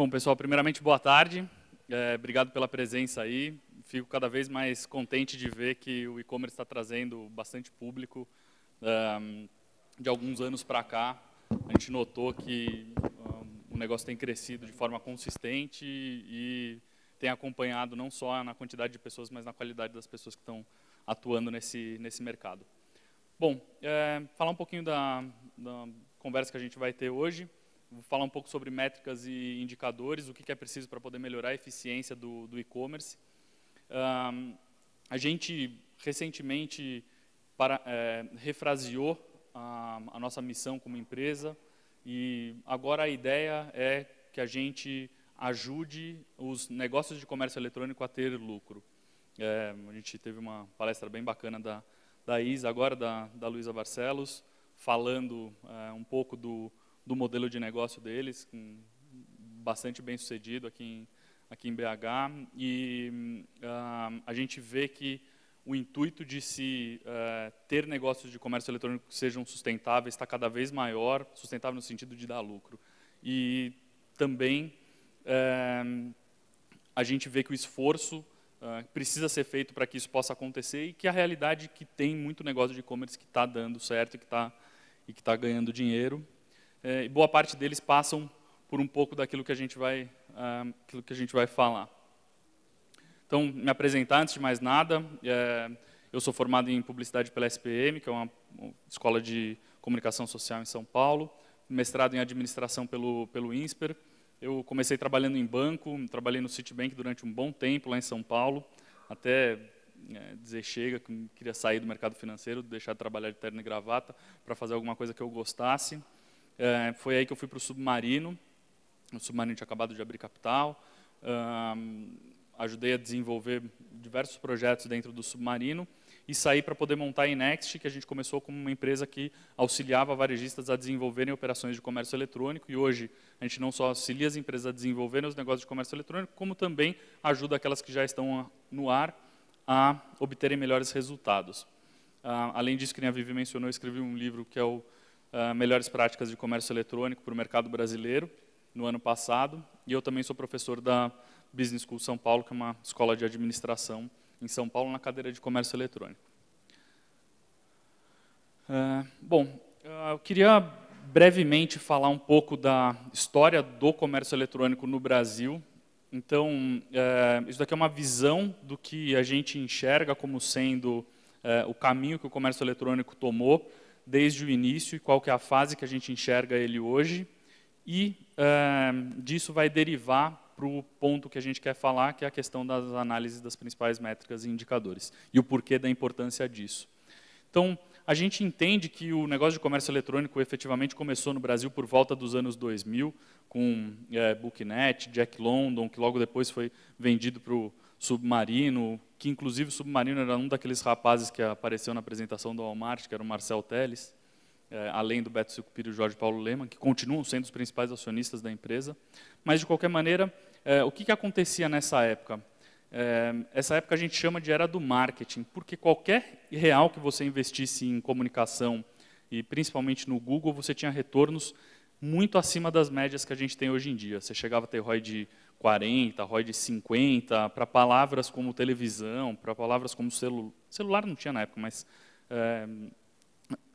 Bom, pessoal, primeiramente, boa tarde. É, obrigado pela presença aí. Fico cada vez mais contente de ver que o e-commerce está trazendo bastante público. Um, de alguns anos para cá, a gente notou que um, o negócio tem crescido de forma consistente e tem acompanhado não só na quantidade de pessoas, mas na qualidade das pessoas que estão atuando nesse, nesse mercado. Bom, é, falar um pouquinho da, da conversa que a gente vai ter hoje. Vou falar um pouco sobre métricas e indicadores, o que, é preciso para poder melhorar a eficiência do, do e-commerce. Um, a gente recentemente para, é, refraseou a, a nossa missão como empresa e agora a ideia é que a gente ajude os negócios de comércio eletrônico a ter lucro. É, a gente teve uma palestra bem bacana da, da Isa, agora da, da Luísa Barcelos, falando é, um pouco do, do modelo de negócio deles, bastante bem sucedido aqui em, aqui em BH. E uh, a gente vê que o intuito de se uh, ter negócios de comércio eletrônico que sejam sustentáveis está cada vez maior, sustentável no sentido de dar lucro. E também uh, a gente vê que o esforço Uh, precisa ser feito para que isso possa acontecer e que a realidade é que tem muito negócio de e-commerce que está dando certo e que está tá ganhando dinheiro é, e boa parte deles passam por um pouco daquilo que a gente vai, ah, aquilo que a gente vai falar. Então, me apresentar antes de mais nada, é, eu sou formado em publicidade pela SPM, que é uma escola de comunicação social em São Paulo, mestrado em administração pelo, pelo INSPER. Eu comecei trabalhando em banco, trabalhei no Citibank durante um bom tempo lá em São Paulo, até é, dizer chega, que queria sair do mercado financeiro, deixar de trabalhar de terno e gravata para fazer alguma coisa que eu gostasse. É, foi aí que eu fui para o Submarino. O Submarino tinha acabado de abrir capital. ajudei a desenvolver diversos projetos dentro do Submarino e saí para poder montar a Inext, que a gente começou como uma empresa que auxiliava varejistas a desenvolverem operações de comércio eletrônico, e hoje a gente não só auxilia as empresas a desenvolverem os negócios de comércio eletrônico, como também ajuda aquelas que já estão no ar a obterem melhores resultados. Ah, além disso, que nem a Vivi mencionou, eu escrevi um livro que é o uh, melhores práticas de comércio eletrônico para o mercado brasileiro no ano passado. E eu também sou professor da Business School São Paulo, que é uma escola de administração em São Paulo, na cadeira de comércio eletrônico. Uh, bom, uh, eu queria brevemente falar um pouco da história do comércio eletrônico no Brasil. Então, é, isso daqui é uma visão do que a gente enxerga como sendo é, o caminho que o comércio eletrônico tomou desde o início e qual que é a fase que a gente enxerga ele hoje. E uh, disso vai derivar para o ponto que a gente quer falar, que é a questão das análises das principais métricas e indicadores, e o porquê da importância disso. Então, a gente entende que o negócio de comércio eletrônico efetivamente começou no Brasil por volta dos anos 2000, com é, Booknet, Jack London, que logo depois foi vendido para o Submarino, que inclusive o Submarino era um daqueles rapazes que apareceu na apresentação do Walmart, que era o Marcel Teles, é, eh, além do Beto Sucupira e o Jorge Paulo Lema que continuam sendo os principais acionistas da empresa. Mas, de qualquer maneira, é, o que, que acontecia nessa época? É, essa época a gente chama de era do marketing, porque qualquer real que você investisse em comunicação, e principalmente no Google, você tinha retornos muito acima das médias que a gente tem hoje em dia. Você chegava a ter ROI de 40, ROI de 50, para palavras como televisão, para palavras como celu celular, não tinha na época, mas é,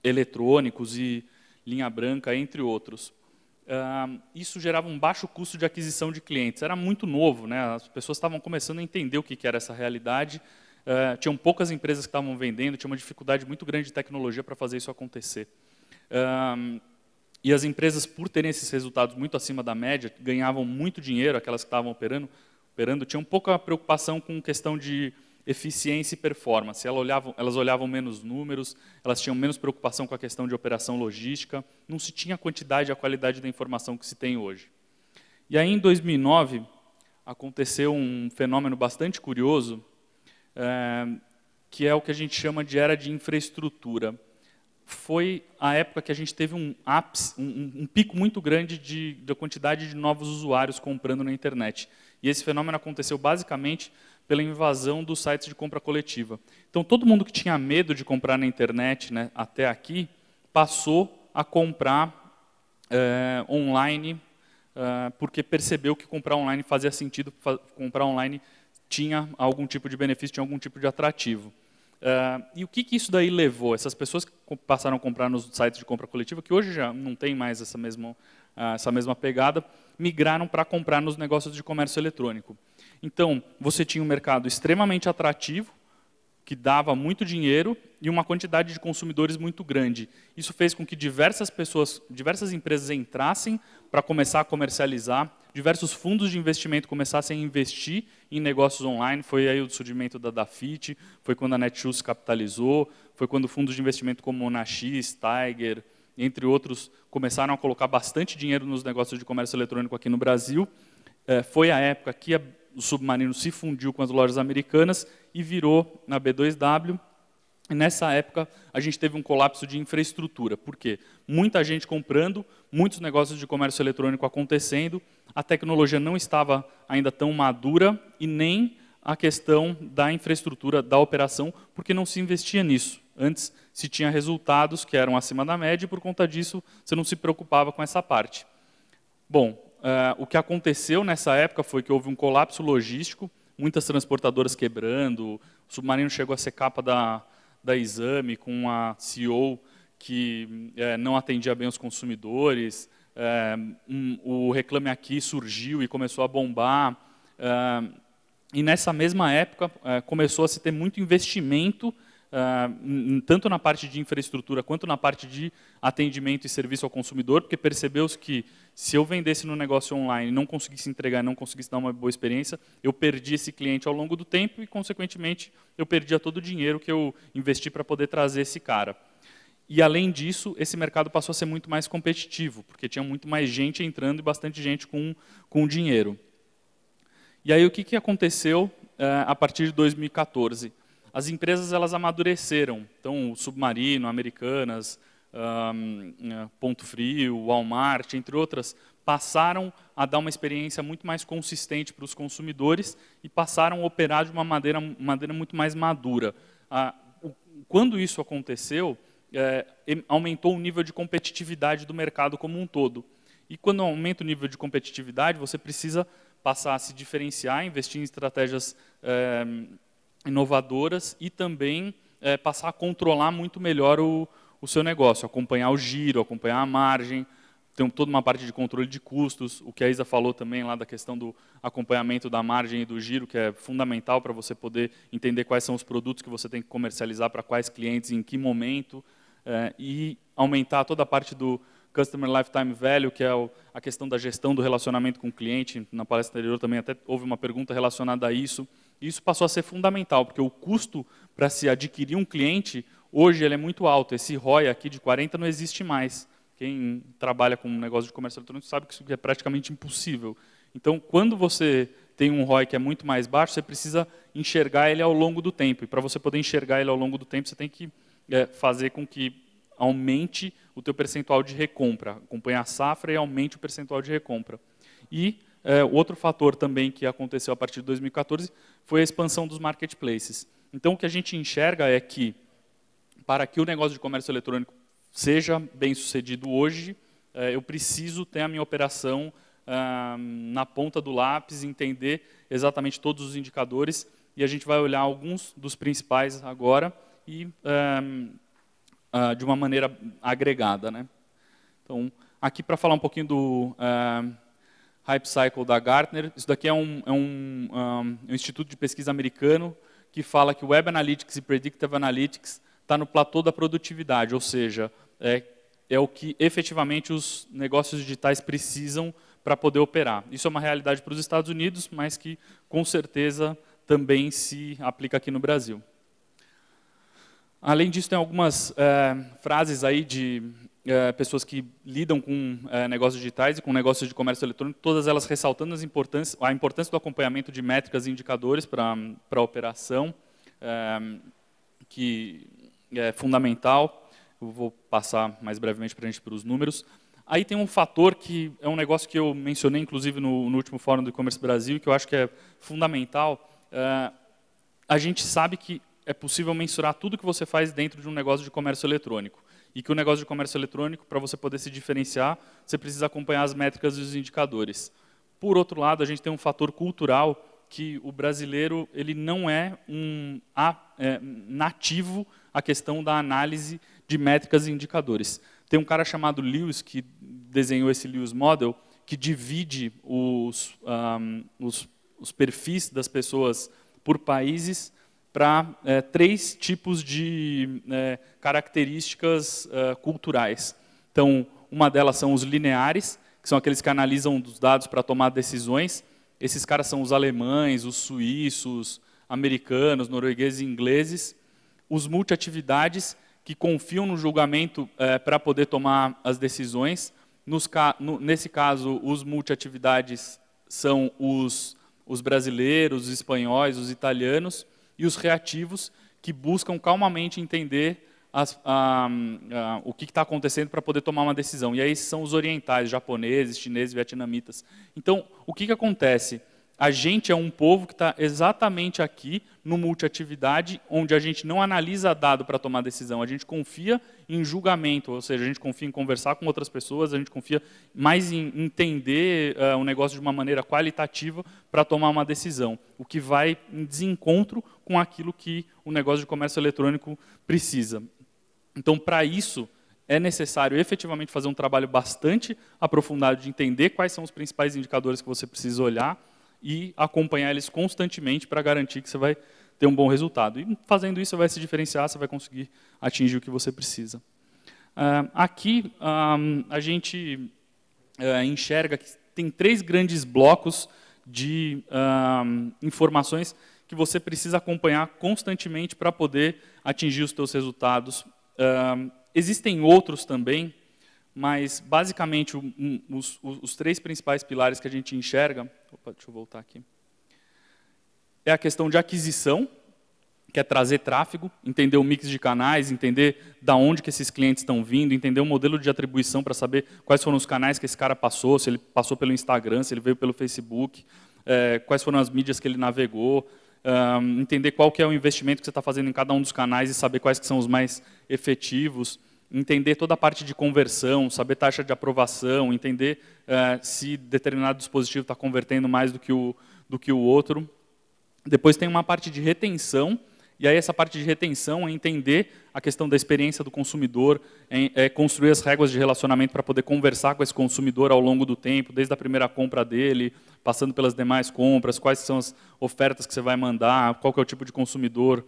eletrônicos e linha branca, entre outros. Ah, isso gerava um baixo custo de aquisição de clientes. Era muito novo, né? as pessoas estavam começando a entender o que, era essa realidade. Uh, tinham poucas empresas que estavam vendendo, tinha uma dificuldade muito grande de tecnologia para fazer isso acontecer. Ah, e as empresas, por terem esses resultados muito acima da média, ganhavam muito dinheiro, aquelas que estavam operando, operando tinham pouca preocupação com questão de eficiência e performance. Elas olhavam, elas olhavam menos números, elas tinham menos preocupação com a questão de operação logística, não se tinha a quantidade e a qualidade da informação que se tem hoje. E aí, em 2009, aconteceu um fenômeno bastante curioso, é, que é o que a gente chama de era de infraestrutura foi a época que a gente teve um ápice, um, um pico muito grande de, da quantidade de novos usuários comprando na internet. E esse fenômeno aconteceu basicamente pela invasão dos sites de compra coletiva. Então, todo mundo que tinha medo de comprar na internet né, até aqui passou a comprar é, online, é, porque percebeu que comprar online fazia sentido, comprar online tinha algum tipo de benefício, tinha algum tipo de atrativo. Uh, e o que, que, isso daí levou? Essas pessoas que passaram a comprar nos sites de compra coletiva, que hoje já não tem mais essa mesma, uh, essa mesma pegada, migraram para comprar nos negócios de comércio eletrônico. Então, você tinha um mercado extremamente atrativo, que dava muito dinheiro e uma quantidade de consumidores muito grande. Isso fez com que diversas pessoas, diversas empresas entrassem para começar a comercializar, diversos fundos de investimento começassem a investir em negócios online. Foi aí o surgimento da Dafit, foi quando a Netshoes capitalizou, foi quando fundos de investimento como Naxis, Tiger, entre outros, começaram a colocar bastante dinheiro nos negócios de comércio eletrônico aqui no Brasil. É, foi a época que a do submarino se fundiu com as lojas americanas e virou na B2W. E nessa época, a gente teve um colapso de infraestrutura. Por quê? Muita gente comprando, muitos negócios de comércio eletrônico acontecendo, a tecnologia não estava ainda tão madura e nem a questão da infraestrutura da operação, porque não se investia nisso. Antes se tinha resultados que eram acima da média e por conta disso você não se preocupava com essa parte. Bom, Uh, o que aconteceu nessa época foi que houve um colapso logístico, muitas transportadoras quebrando, o submarino chegou a ser capa da, da exame com a CEO que é, não atendia bem os consumidores, é, um, o Reclame Aqui surgiu e começou a bombar. É, e nessa mesma época eh, começou a se ter muito investimento ah, tanto na parte de infraestrutura quanto na parte de atendimento e serviço ao consumidor, porque percebeu-se que se eu vendesse no negócio online, não conseguisse entregar, não conseguisse dar uma boa experiência, eu perdi esse cliente ao longo do tempo e, consequentemente, eu perdia todo o dinheiro que eu investi para poder trazer esse cara. E, além disso, esse mercado passou a ser muito mais competitivo, porque tinha muito mais gente entrando e bastante gente com, com dinheiro. E aí, o que, que aconteceu uh, a partir de 2014? as empresas elas amadureceram. Então, o Submarino, Americanas, um, eh, Ponto Frio, Walmart, entre outras, passaram a dar uma experiência muito mais consistente para os consumidores e passaram a operar de uma maneira, maneira muito mais madura. Ah, o, quando isso aconteceu, é, aumentou o nível de competitividade do mercado como um todo. E quando aumenta o nível de competitividade, você precisa passar a se diferenciar, investir em estratégias é, inovadoras e também é, passar a controlar muito melhor o, o seu negócio, acompanhar o giro, acompanhar a margem, tem toda uma parte de controle de custos, o que a Isa falou também lá da questão do acompanhamento da margem e do giro, que é fundamental para você poder entender quais são os produtos que você tem que comercializar para quais clientes, em que momento, é, e aumentar toda a parte do Customer Lifetime Value, que é a questão da gestão do relacionamento com o cliente. Na palestra anterior também até houve uma pergunta relacionada a isso. Isso passou a ser fundamental, porque o custo para se adquirir um cliente, hoje ele é muito alto. Esse ROI aqui de 40 não existe mais. Quem trabalha com um negócio de comércio eletrônico sabe que isso é praticamente impossível. Então, quando você tem um ROI que é muito mais baixo, você precisa enxergar ele ao longo do tempo. E para você poder enxergar ele ao longo do tempo, você tem que é, fazer com que aumente o teu percentual de recompra, acompanhe a safra e aumente o percentual de recompra. E é, outro fator também que aconteceu a partir de 2014 foi a expansão dos marketplaces. Então, o que a gente enxerga é que, para que o negócio de comércio eletrônico seja bem sucedido hoje, é, eu preciso ter a minha operação ah, na ponta do lápis, entender exatamente todos os indicadores, e a gente vai olhar alguns dos principais agora e ah, ah, de uma maneira agregada. Né? Então, aqui para falar um pouquinho do. Hype Cycle da Gartner. Isso daqui é um, é um, um, é um instituto de pesquisa americano que fala que Web Analytics e Predictive Analytics está no platô da produtividade, ou seja, é, é o que efetivamente os negócios digitais precisam para poder operar. Isso é uma realidade para os Estados Unidos, mas que com certeza também se aplica aqui no Brasil. Além disso, tem algumas é, frases aí de é, pessoas que lidam com é, negócios digitais e com negócios de comércio eletrônico, todas elas ressaltando as importância, a importância do acompanhamento de métricas e indicadores para a operação, é, que é fundamental. Eu vou passar mais brevemente para a gente para os números. Aí tem um fator que é um negócio que eu mencionei, inclusive, no, no último Fórum do E-Commerce Brasil, que eu acho que é fundamental. a gente sabe que é possível mensurar tudo que você faz dentro de um negócio de comércio eletrônico e que o negócio de comércio eletrônico, para você poder se diferenciar, você precisa acompanhar as métricas e os indicadores. Por outro lado, a gente tem um fator cultural que o brasileiro ele não é um a, é, nativo à questão da análise de métricas e indicadores. Tem um cara chamado Lewis que desenhou esse Lewis Model que divide os, um, os, os perfis das pessoas por países para é, três tipos de é, características é, culturais. Então, uma delas são os lineares, que são aqueles que analisam os dados para tomar decisões. Esses caras são os alemães, os suíços, americanos, noruegueses e ingleses. Os multiatividades, que confiam no julgamento é, para poder tomar as decisões. Nos, no, nesse caso, os multiatividades são os, os brasileiros, os espanhóis, os italianos e os reativos, que buscam calmamente entender as, a, a, o que está acontecendo para poder tomar uma decisão. E aí são os orientais, japoneses, chineses, vietnamitas. Então, o que, que acontece? A gente é um povo que está exatamente aqui no multiatividade, onde a gente não analisa dado para tomar decisão, a gente confia em julgamento, ou seja, a gente confia em conversar com outras pessoas, a gente confia mais em entender uh, o negócio de uma maneira qualitativa para tomar uma decisão, o que vai em desencontro com aquilo que o negócio de comércio eletrônico precisa. Então, para isso, é necessário efetivamente fazer um trabalho bastante aprofundado de entender quais são os principais indicadores que você precisa olhar e acompanhar eles constantemente para garantir que você vai ter um bom resultado. E fazendo isso, você vai se diferenciar, você vai conseguir atingir o que você precisa. Uh, aqui, a gente uh, enxerga que tem três grandes blocos de informações que você precisa acompanhar constantemente para poder atingir os seus resultados. existem outros também, mas basicamente um, os, os, três principais pilares que a gente enxerga. Opa, deixa eu voltar aqui é a questão de aquisição, que é trazer tráfego, entender o mix de canais, entender da onde que esses clientes estão vindo, entender o modelo de atribuição para saber quais foram os canais que esse cara passou, se ele passou pelo Instagram, se ele veio pelo Facebook, é, quais foram as mídias que ele navegou, um, entender qual que é o investimento que você está fazendo em cada um dos canais e saber quais que são os mais efetivos, entender toda a parte de conversão, saber taxa de aprovação, entender eh, se determinado dispositivo está convertendo mais do que o, do que o outro. Depois tem uma parte de retenção, e aí essa parte de retenção é entender a questão da experiência do consumidor, é, é construir as regras de relacionamento para poder conversar com esse consumidor ao longo do tempo, desde a primeira compra dele, passando pelas demais compras, quais são as ofertas que você vai mandar, qual é o tipo de consumidor,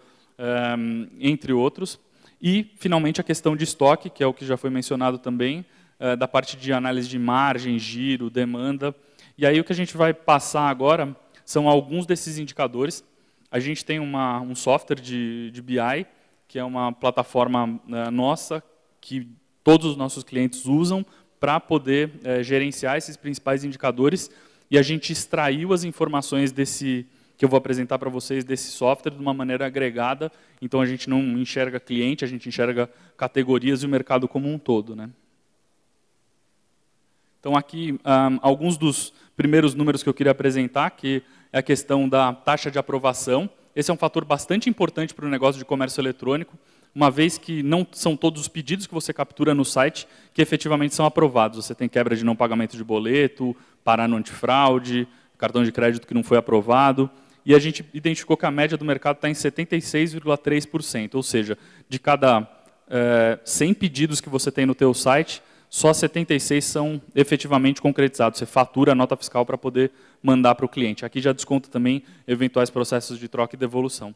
um, eh, entre outros. E, finalmente, a questão de estoque, que é o que já foi mencionado também, eh, da parte de análise de margem, giro, demanda. E aí o que a gente vai passar agora são alguns desses indicadores. A gente tem uma, um software de, de BI, que é uma plataforma né, nossa, que todos os nossos clientes usam para poder é, gerenciar esses principais indicadores. E a gente extraiu as informações desse que eu vou apresentar para vocês desse software de uma maneira agregada. Então a gente não enxerga cliente, a gente enxerga categorias e o mercado como um todo, né? Então aqui um, ah, alguns dos primeiros números que eu queria apresentar que é a questão da taxa de aprovação. Esse é um fator bastante importante para o negócio de comércio eletrônico, uma vez que não são todos os pedidos que você captura no site que efetivamente são aprovados. Você tem quebra de não pagamento de boleto, parar no antifraude, cartão de crédito que não foi aprovado. E a gente identificou que a média do mercado está em 76,3%, ou seja, de cada é, eh, 100 pedidos que você tem no teu site, só 76 são efetivamente concretizados. Você fatura a nota fiscal para poder mandar para o cliente. Aqui já desconta também eventuais processos de troca e devolução.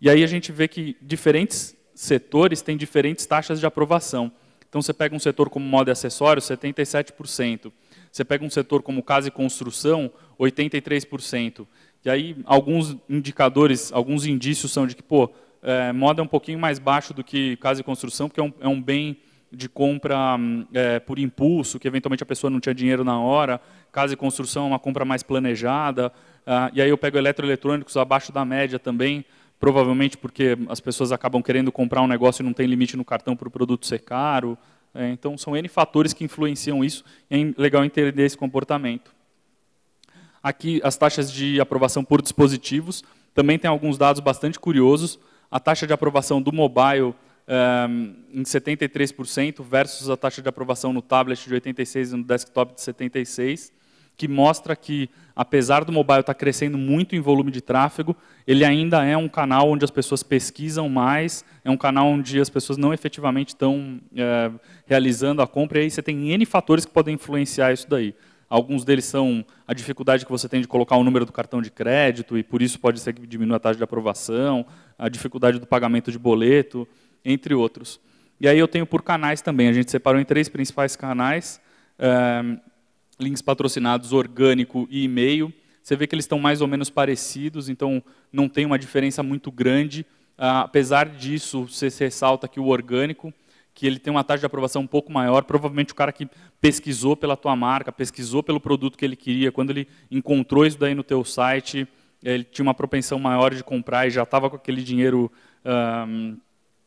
E aí a gente vê que diferentes setores têm diferentes taxas de aprovação. Então você pega um setor como moda e acessório, 77%. Você pega um setor como casa e construção, 83%. E aí alguns indicadores, alguns indícios são de que, pô, é, moda é um pouquinho mais baixo do que casa e construção, porque é um, é um bem de compra hum, é, por impulso, que eventualmente a pessoa não tinha dinheiro na hora, casa e construção é uma compra mais planejada, ah, e aí eu pego eletroeletrônicos abaixo da média também, provavelmente porque as pessoas acabam querendo comprar um negócio e não tem limite no cartão para o produto ser caro. É, então, são N fatores que influenciam isso, e é legal entender esse comportamento. Aqui, as taxas de aprovação por dispositivos, também tem alguns dados bastante curiosos. A taxa de aprovação do mobile um, em 73% versus a taxa de aprovação no tablet de 86% e no desktop de 76%, que mostra que, apesar do mobile estar tá crescendo muito em volume de tráfego, ele ainda é um canal onde as pessoas pesquisam mais, é um canal onde as pessoas não efetivamente estão é, eh, realizando a compra, e aí você tem N fatores que podem influenciar isso daí. Alguns deles são a dificuldade que você tem de colocar o número do cartão de crédito, e por isso pode ser que diminua a taxa de aprovação, a dificuldade do pagamento de boleto, entre outros. E aí eu tenho por canais também. A gente separou em três principais canais: é, links patrocinados, orgânico e e-mail. Você vê que eles estão mais ou menos parecidos, então não tem uma diferença muito grande. Ah, apesar disso, você ressalta que o orgânico, que ele tem uma taxa de aprovação um pouco maior, provavelmente o cara que pesquisou pela tua marca, pesquisou pelo produto que ele queria, quando ele encontrou isso daí no teu site, ele tinha uma propensão maior de comprar e já estava com aquele dinheiro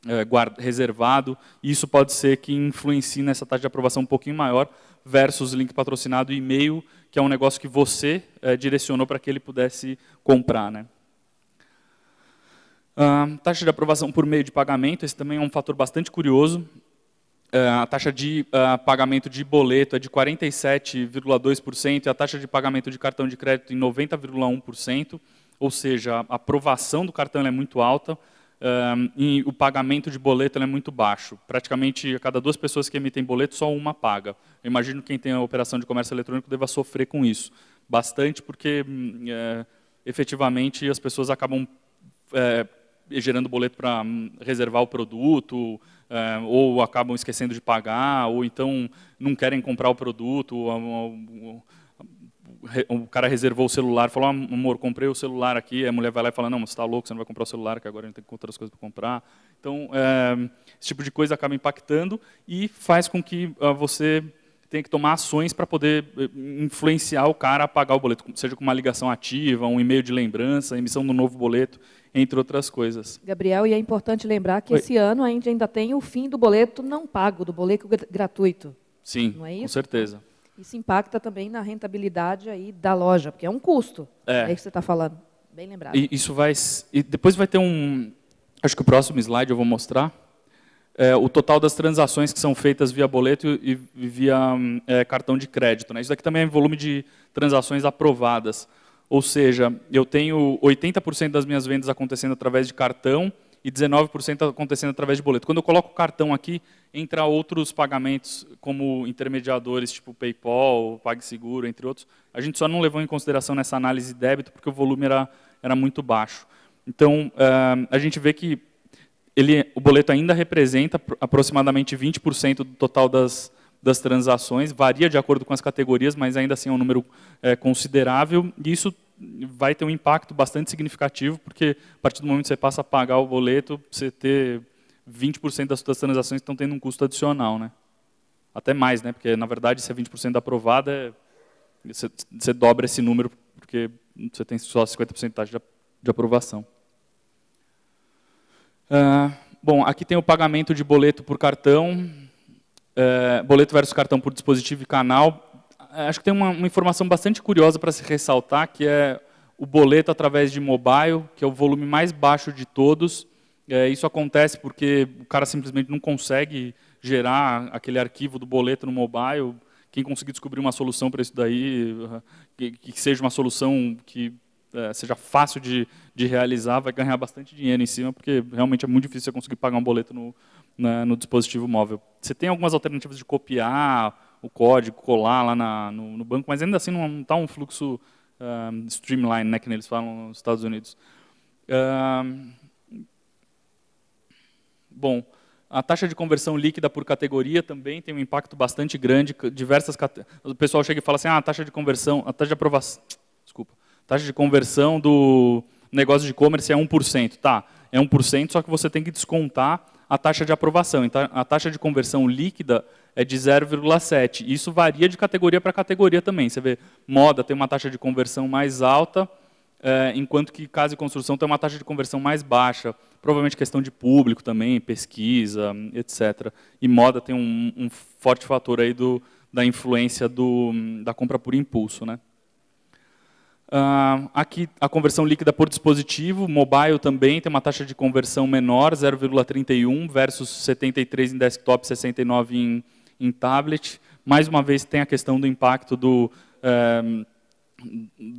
é, reservado, e isso pode ser que influencie nessa taxa de aprovação um pouquinho maior, versus link patrocinado e e-mail, que é um negócio que você é, direcionou para que ele pudesse comprar. Né? Ah, taxa de aprovação por meio de pagamento, esse também é um fator bastante curioso. É, a taxa de ah, pagamento de boleto é de 47,2% e a taxa de pagamento de cartão de crédito em 90,1%, ou seja, a aprovação do cartão é muito alta um, e o pagamento de boleto é muito baixo. Praticamente a cada duas pessoas que emitem boleto, só uma paga. Eu imagino que quem tem a operação de comércio eletrônico deva sofrer com isso. Bastante, porque hum, é, efetivamente as pessoas acabam é, gerando boleto para hum, reservar o produto, é, ou acabam esquecendo de pagar, ou então não querem comprar o produto. Ou, ou, o cara reservou o celular, falou, ah, amor, comprei o celular aqui, a mulher vai lá e fala, não, você está louco, você não vai comprar o celular, que agora a gente tem outras coisas para comprar. Então, é, esse tipo de coisa acaba impactando e faz com que ah, você tenha que tomar ações para poder eh, influenciar o cara a pagar o boleto, seja com uma ligação ativa, um e-mail de lembrança, emissão do novo boleto, entre outras coisas. Gabriel, e é importante lembrar que Oi. esse ano a gente ainda tem o fim do boleto não pago, do boleto gratuito. Sim, é com certeza. Isso impacta também na rentabilidade aí da loja, porque é um custo. É, é isso que você está falando. Bem lembrado. E isso vai. E depois vai ter um. Acho que o próximo slide eu vou mostrar. É, o total das transações que são feitas via boleto e via é, cartão de crédito. Né? Isso aqui também é volume de transações aprovadas. Ou seja, eu tenho 80% das minhas vendas acontecendo através de cartão e 19% acontecendo através de boleto. Quando eu coloco o cartão aqui, entra outros pagamentos como intermediadores, tipo PayPal, PagSeguro, entre outros. A gente só não levou em consideração nessa análise de débito porque o volume era, era muito baixo. Então, uh, a gente vê que ele, o boleto ainda representa aproximadamente 20% do total das, das transações, varia de acordo com as categorias, mas ainda assim é um número é, considerável, e isso vai ter um impacto bastante significativo, porque a partir do momento que você passa a pagar o boleto, você ter 20% das suas transações estão tendo um custo adicional, né? Até mais, né? Porque na verdade se é 20% aprovada, é... você, você, dobra esse número porque você tem só 50% de, de aprovação. Uh, bom, aqui tem o pagamento de boleto por cartão, eh, boleto versus cartão por dispositivo e canal é, acho que tem uma, uma informação bastante curiosa para se ressaltar, que é o boleto através de mobile, que é o volume mais baixo de todos. É, isso acontece porque o cara simplesmente não consegue gerar aquele arquivo do boleto no mobile. Quem conseguir descobrir uma solução para isso daí, que, que, seja uma solução que é, seja fácil de, de realizar, vai ganhar bastante dinheiro em cima, porque realmente é muito difícil você conseguir pagar um boleto no, no dispositivo móvel. Você tem algumas alternativas de copiar o código, colar lá na, no, no, banco, mas ainda assim não está um fluxo streamline, né, que eles falam nos Estados Unidos. bom, a taxa de conversão líquida por categoria também tem um impacto bastante grande. Diversas o pessoal chega e fala assim, ah, a taxa de conversão, a taxa de aprovação, desculpa, taxa de conversão do negócio de e-commerce é 1%, tá? É 1%, só que você tem que descontar a taxa de aprovação. Então, a taxa de conversão líquida é de 0,7. Isso varia de categoria para categoria também. Você vê, moda tem uma taxa de conversão mais alta, é, enquanto que casa e construção tem uma taxa de conversão mais baixa. Provavelmente questão de público também, pesquisa, etc. E moda tem um, um forte fator aí do, da influência do, da compra por impulso. Né? Uh, aqui a conversão líquida por dispositivo, mobile também tem uma taxa de conversão menor, 0,31 versus 73 em desktop, 69 em em tablet. Mais uma vez, tem a questão do impacto do é,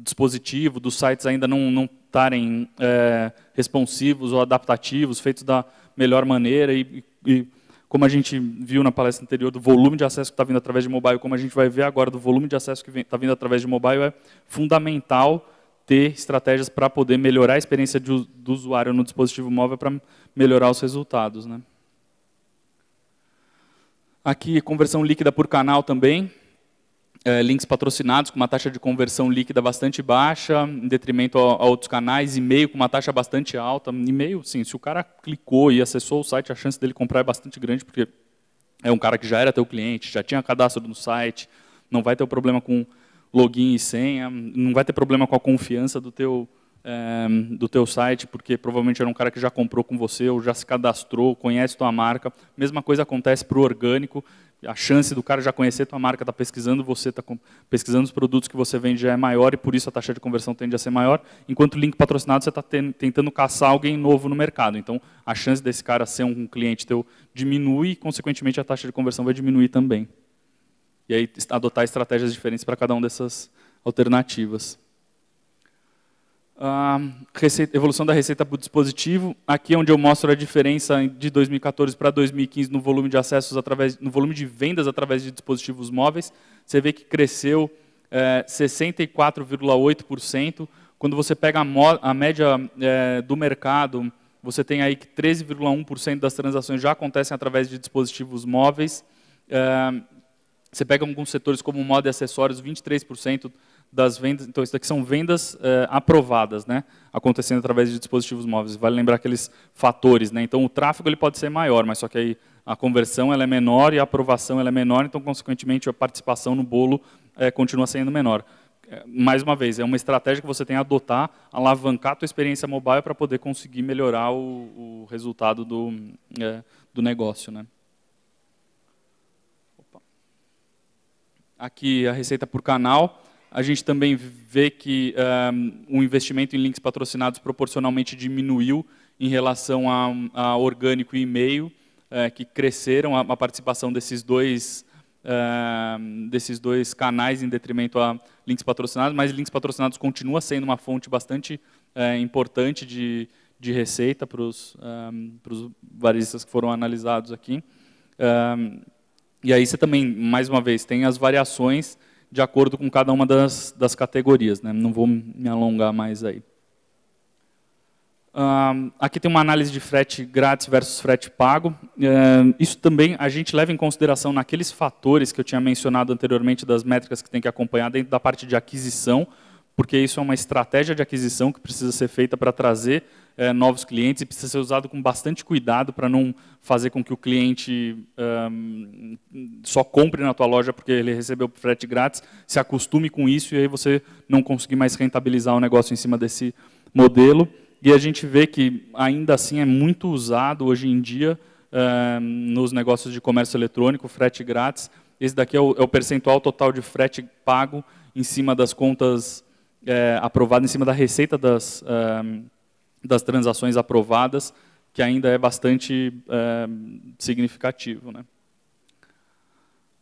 dispositivo, dos sites ainda não estarem é, responsivos ou adaptativos, feitos da melhor maneira. E, e, como a gente viu na palestra anterior, do volume de acesso que está vindo através de mobile, como a gente vai ver agora, do volume de acesso que está vindo através de mobile, é fundamental ter estratégias para poder melhorar a experiência de, do usuário no dispositivo móvel para melhorar os resultados. Né? Aqui, conversão líquida por canal também. É, links patrocinados com uma taxa de conversão líquida bastante baixa, em detrimento a, a outros canais. E-mail com uma taxa bastante alta. E-mail, sim, se o cara clicou e acessou o site, a chance dele comprar é bastante grande, porque é um cara que já era teu cliente, já tinha cadastro no site, não vai ter problema com login e senha, não vai ter problema com a confiança do teu cliente Ehm, do teu site, porque provavelmente era um cara que já comprou com você, ou já se cadastrou, conhece tua marca. Mesma coisa acontece para o orgânico, a chance do cara já conhecer tua marca, está pesquisando você, está pesquisando os produtos que você vende já é maior e por isso a taxa de conversão tende a ser maior. Enquanto o link patrocinado você está tentando caçar alguém novo no mercado. Então a chance desse cara ser um cliente teu diminui e, consequentemente, a taxa de conversão vai diminuir também. E aí adotar estratégias diferentes para cada uma dessas alternativas a receita, evolução da receita por dispositivo. Aqui é onde eu mostro a diferença de 2014 para 2015 no volume de acessos através, no volume de vendas através de dispositivos móveis. Você vê que cresceu é, 64,8%. Quando você pega a, a média é, do mercado, você tem aí que 13,1% das transações já acontecem através de dispositivos móveis. É, você pega alguns setores como moda e acessórios, 23% das vendas. Então, isso daqui são vendas é, aprovadas, né? Acontecendo através de dispositivos móveis. Vale lembrar aqueles fatores, né? Então, o tráfego ele pode ser maior, mas só que aí a conversão ela é menor e a aprovação ela é menor, então, consequentemente, a participação no bolo é, continua sendo menor. Eh, mais uma vez, é uma estratégia que você tem a adotar, alavancar a sua experiência mobile para poder conseguir melhorar o, o resultado do, é, do negócio. Né? Opa. Aqui a receita por canal a gente também vê que ehm, um, o investimento em links patrocinados proporcionalmente diminuiu em relação a, a orgânico e e-mail, é, que cresceram a, a, participação desses dois, é, desses dois canais em detrimento a links patrocinados, mas links patrocinados continua sendo uma fonte bastante é, importante de, de receita para os um, ehm, pros que foram analisados aqui. e aí você também, mais uma vez, tem as variações de acordo com cada uma das, das categorias. Né? Não vou me alongar mais aí. Uh, aqui tem uma análise de frete grátis versus frete pago. Uh, isso também a gente leva em consideração naqueles fatores que eu tinha mencionado anteriormente das métricas que tem que acompanhar dentro da parte de aquisição, porque isso é uma estratégia de aquisição que precisa ser feita para trazer é, novos clientes e precisa ser usado com bastante cuidado para não fazer com que o cliente um, só compre na tua loja porque ele recebeu frete grátis, se acostume com isso e aí você não conseguir mais rentabilizar o negócio em cima desse modelo. E a gente vê que ainda assim é muito usado hoje em dia um, nos negócios de comércio eletrônico, frete grátis. Esse daqui é o, é o percentual total de frete pago em cima das contas é, eh, aprovadas, em cima da receita das, um, das transações aprovadas, que ainda é bastante é, significativo. Né?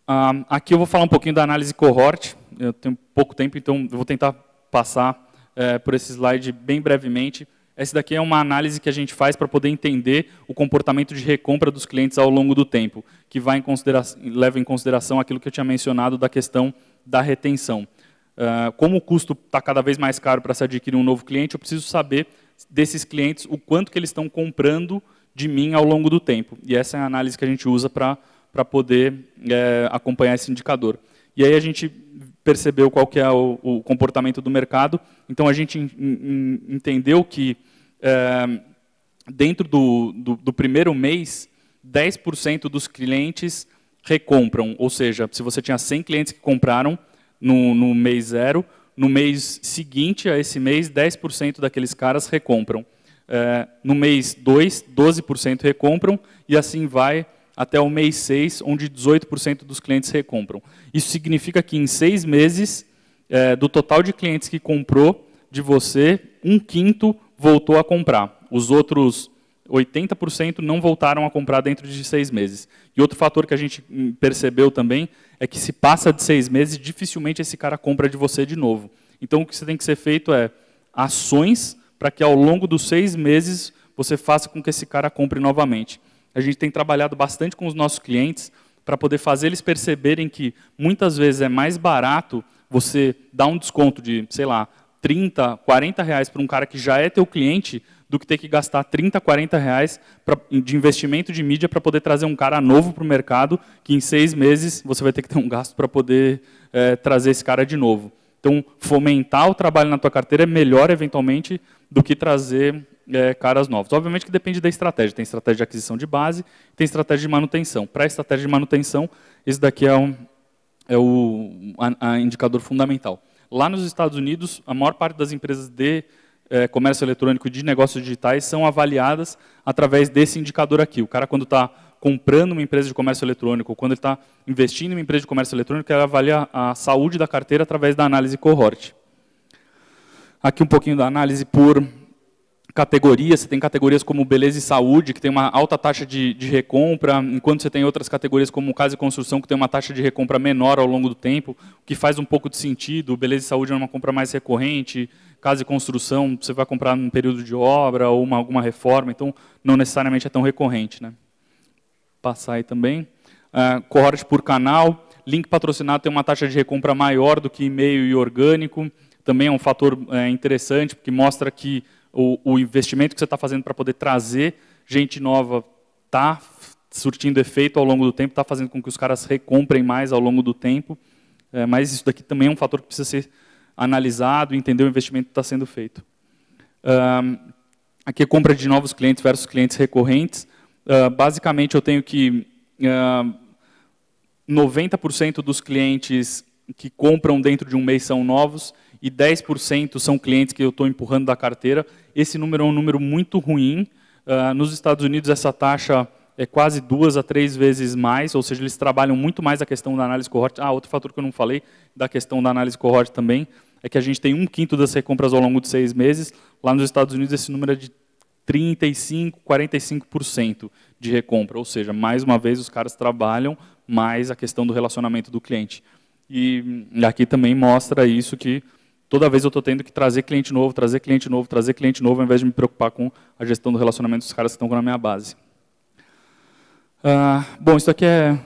Ah, aqui eu vou falar um pouquinho da análise cohort. Eu tenho pouco tempo, então eu vou tentar passar é, por esse slide bem brevemente. Essa daqui é uma análise que a gente faz para poder entender o comportamento de recompra dos clientes ao longo do tempo, que vai em leva em consideração aquilo que eu tinha mencionado da questão da retenção. Uh, como o custo está cada vez mais caro para se adquirir um novo cliente, eu preciso saber desses clientes, o quanto que eles estão comprando de mim ao longo do tempo. E essa é a análise que a gente usa para poder é, acompanhar esse indicador. E aí a gente percebeu qual que é o, o comportamento do mercado, então a gente in, in, entendeu que é, dentro do, do, do primeiro mês, 10% dos clientes recompram, ou seja, se você tinha 100 clientes que compraram no, no mês zero, no mês seguinte a esse mês, 10% daqueles caras recompram. É, no mês 2, 12% recompram, e assim vai até o mês 6, onde 18% dos clientes recompram. Isso significa que em seis meses, é, do total de clientes que comprou de você, um quinto voltou a comprar. Os outros 80% não voltaram a comprar dentro de seis meses. E outro fator que a gente hum, percebeu também é que se passa de seis meses, dificilmente esse cara compra de você de novo. Então o que você tem que ser feito é ações para que ao longo dos seis meses você faça com que esse cara compre novamente. A gente tem trabalhado bastante com os nossos clientes para poder fazer eles perceberem que muitas vezes é mais barato você dar um desconto de, sei lá, 30, 40 reais para um cara que já é teu cliente do que ter que gastar 30, 40 reais pra, de investimento de mídia para poder trazer um cara novo para o mercado, que em seis meses você vai ter que ter um gasto para poder é, trazer esse cara de novo. Então, fomentar o trabalho na tua carteira é melhor, eventualmente, do que trazer é, caras novos. Obviamente que depende da estratégia. Tem estratégia de aquisição de base, tem estratégia de manutenção. Para a estratégia de manutenção, esse daqui é, um, é o a, a indicador fundamental. Lá nos Estados Unidos, a maior parte das empresas de é, comércio eletrônico e de negócios digitais são avaliadas através desse indicador aqui. O cara, quando está comprando uma empresa de comércio eletrônico, ou quando ele está investindo em uma empresa de comércio eletrônico, ele avalia a saúde da carteira através da análise cohort. Aqui um pouquinho da análise por categorias, você tem categorias como beleza e saúde, que tem uma alta taxa de, de recompra, enquanto você tem outras categorias como casa e construção, que tem uma taxa de recompra menor ao longo do tempo, o que faz um pouco de sentido, beleza e saúde é uma compra mais recorrente, casa e construção você vai comprar num período de obra ou uma, alguma reforma, então não necessariamente é tão recorrente. Né? Passar aí também. Uh, cohort por canal, link patrocinado tem uma taxa de recompra maior do que e-mail e orgânico, também é um fator é, interessante, porque mostra que o, o investimento que você está fazendo para poder trazer gente nova está surtindo efeito ao longo do tempo, está fazendo com que os caras recomprem mais ao longo do tempo. É, mas isso daqui também é um fator que precisa ser analisado, entender o investimento que está sendo feito. Um, aqui é compra de novos clientes versus clientes recorrentes. Uh, basicamente, eu tenho que uh, 90% dos clientes que compram dentro de um mês são novos e 10% são clientes que eu estou empurrando da carteira. Esse número é um número muito ruim. Uh, nos Estados Unidos, essa taxa é quase duas a três vezes mais, ou seja, eles trabalham muito mais a questão da análise cohort. Ah, outro fator que eu não falei da questão da análise cohort também é que a gente tem um quinto das recompras ao longo de seis meses. Lá nos Estados Unidos, esse número é de 35, 45% de recompra. Ou seja, mais uma vez, os caras trabalham mais a questão do relacionamento do cliente. E aqui também mostra isso que toda vez eu estou tendo que trazer cliente novo, trazer cliente novo, trazer cliente novo, ao invés de me preocupar com a gestão do relacionamento dos caras que estão na minha base. Ah, bom, isso aqui é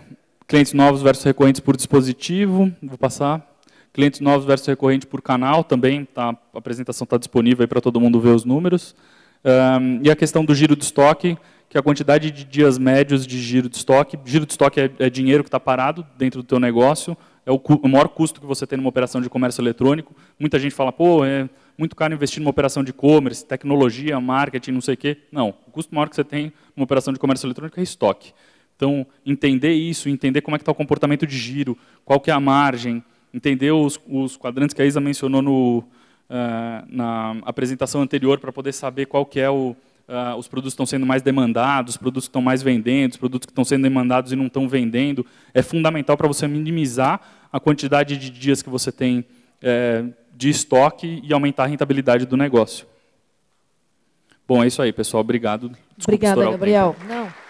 clientes novos versus recorrentes por dispositivo. Vou passar. Clientes novos versus recorrente por canal também. Tá, a apresentação está disponível para todo mundo ver os números. Ah, e a questão do giro de estoque, que é a quantidade de dias médios de giro de estoque. Giro de estoque é, é dinheiro que está parado dentro do teu negócio é o, o, maior custo que você tem numa operação de comércio eletrônico. Muita gente fala, pô, é muito caro investir numa operação de e-commerce, tecnologia, marketing, não sei o quê. Não, o custo maior que você tem numa operação de comércio eletrônico é estoque. Então, entender isso, entender como é que está o comportamento de giro, qual que é a margem, entender os, os quadrantes que a Isa mencionou no, uh, na apresentação anterior para poder saber qual que é o, uh, os produtos estão sendo mais demandados, os produtos que estão mais vendendo, os produtos que estão sendo demandados e não estão vendendo. É fundamental para você minimizar a quantidade de dias que você tem é, de estoque e aumentar a rentabilidade do negócio. Bom, é isso aí, pessoal. Obrigado. Desculpa Obrigada, Gabriel. Não.